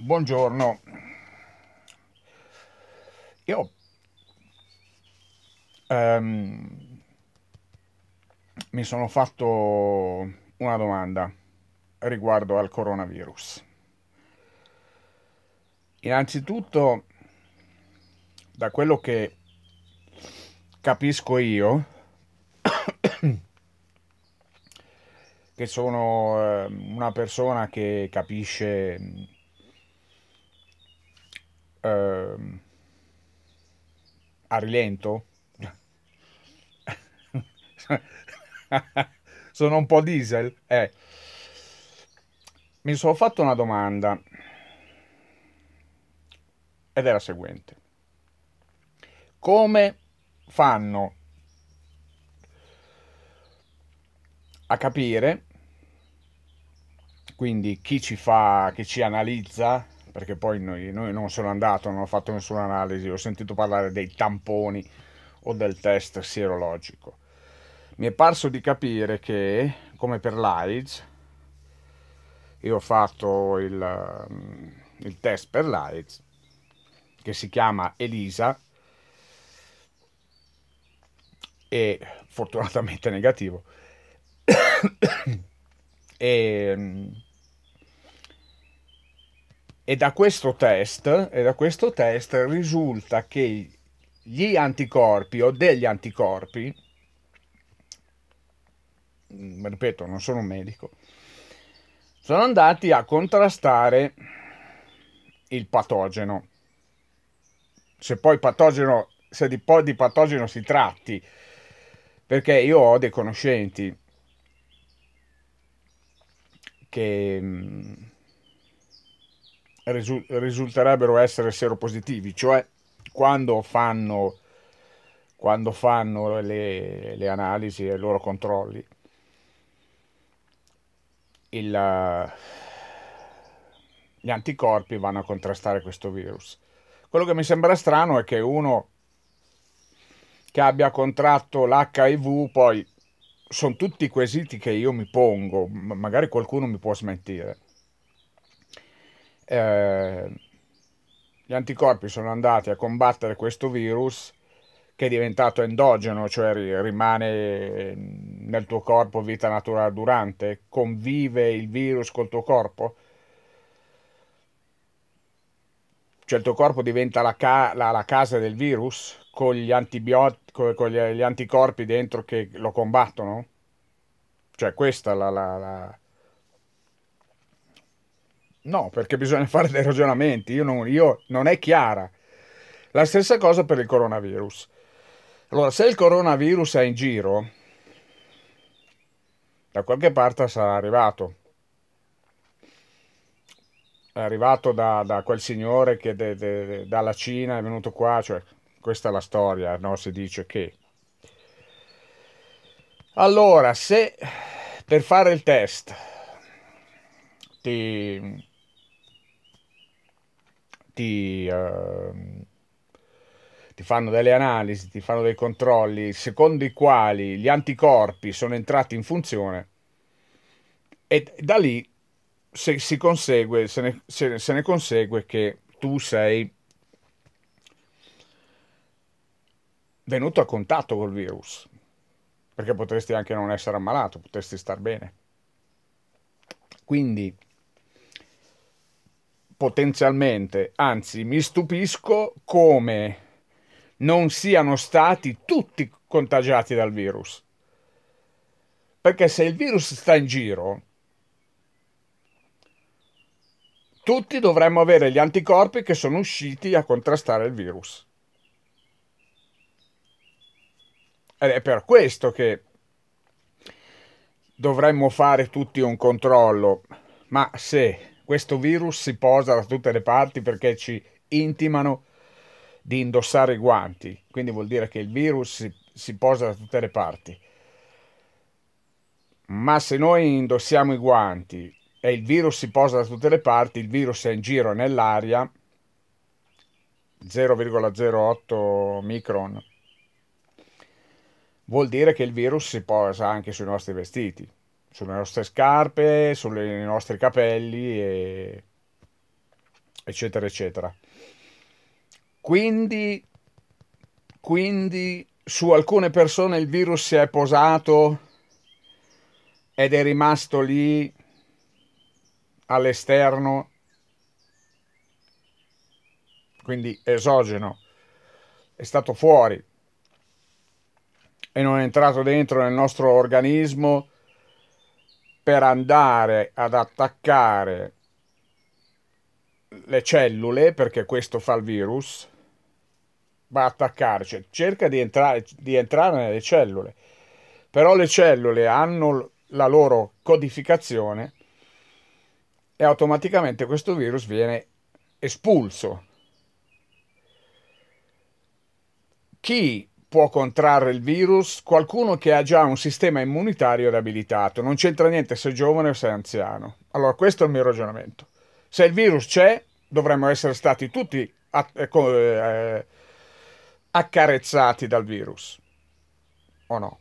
Buongiorno. Io um, mi sono fatto una domanda riguardo al coronavirus. Innanzitutto, da quello che capisco io, che sono ehm, una persona che capisce ehm, a rilento. sono un po' diesel. Eh. Mi sono fatto una domanda ed è la seguente. Come fanno a capire, quindi chi ci fa, chi ci analizza, perché poi noi, noi non sono andato, non ho fatto nessuna analisi, ho sentito parlare dei tamponi o del test sierologico. Mi è parso di capire che, come per l'AIDS, io ho fatto il, il test per l'AIDS, che si chiama ELISA, e fortunatamente negativo, e mm, e da questo test, e da questo test risulta che gli anticorpi o degli anticorpi, mm, ripeto, non sono un medico, sono andati a contrastare il patogeno. Se poi patogeno, se di, poi di patogeno si tratti, perché io ho dei conoscenti che mm, risulterebbero essere seropositivi, cioè quando fanno, quando fanno le, le, analisi e i loro controlli, il, gli anticorpi vanno a contrastare questo virus. Quello che mi sembra strano è che uno che abbia contratto l'HIV poi sono tutti quesiti che io mi pongo, magari qualcuno mi può smentire eh, gli anticorpi sono andati a combattere questo virus che è diventato endogeno, cioè rimane nel tuo corpo vita naturale durante, convive il virus col tuo corpo. Cioè il tuo corpo diventa la, ca la, la casa del virus con gli, con gli, anticorpi dentro che lo combattono? Cioè questa è la, la No, perché bisogna fare dei ragionamenti, io non, io, non è chiara. La stessa cosa per il coronavirus. Allora, se il coronavirus è in giro, da qualche parte sarà arrivato. È arrivato da, da quel signore che de, de, dalla Cina è venuto qua, cioè questa è la storia, no? si dice che. Allora, se per fare il test ti, ti, uh, ti fanno delle analisi, ti fanno dei controlli secondo i quali gli anticorpi sono entrati in funzione e da lì se, si consegue, se, ne, se, se ne consegue che tu sei venuto a contatto col virus, perché potresti anche non essere ammalato, potresti star bene. Quindi potenzialmente, anzi mi stupisco come non siano stati tutti contagiati dal virus. Perché se il virus sta in giro, tutti dovremmo avere gli anticorpi che sono usciti a contrastare il virus. Ed è per questo che dovremmo fare tutti un controllo. Ma se questo virus si posa da tutte le parti perché ci intimano di indossare i guanti, quindi vuol dire che il virus si, si posa da tutte le parti. Ma se noi indossiamo i guanti e il virus si posa da tutte le parti, il virus è in giro nell'aria, 0,08 micron, vuol dire che il virus si posa anche sui nostri vestiti sulle nostre scarpe, sui nostri capelli, e... eccetera, eccetera. Quindi, quindi su alcune persone il virus si è posato ed è rimasto lì all'esterno, quindi esogeno, è stato fuori e non è entrato dentro nel nostro organismo per andare ad attaccare le cellule, perché questo fa il virus, va a attaccarci, cioè, cerca di entrare, di entrare nelle cellule, però le cellule hanno la loro codificazione e automaticamente questo virus viene espulso. Chi può contrarre il virus qualcuno che ha già un sistema immunitario riabilitato, non c'entra niente se è giovane o se è anziano. Allora questo è il mio ragionamento. Se il virus c'è, dovremmo essere stati tutti eh, eh, accarezzati dal virus, o no?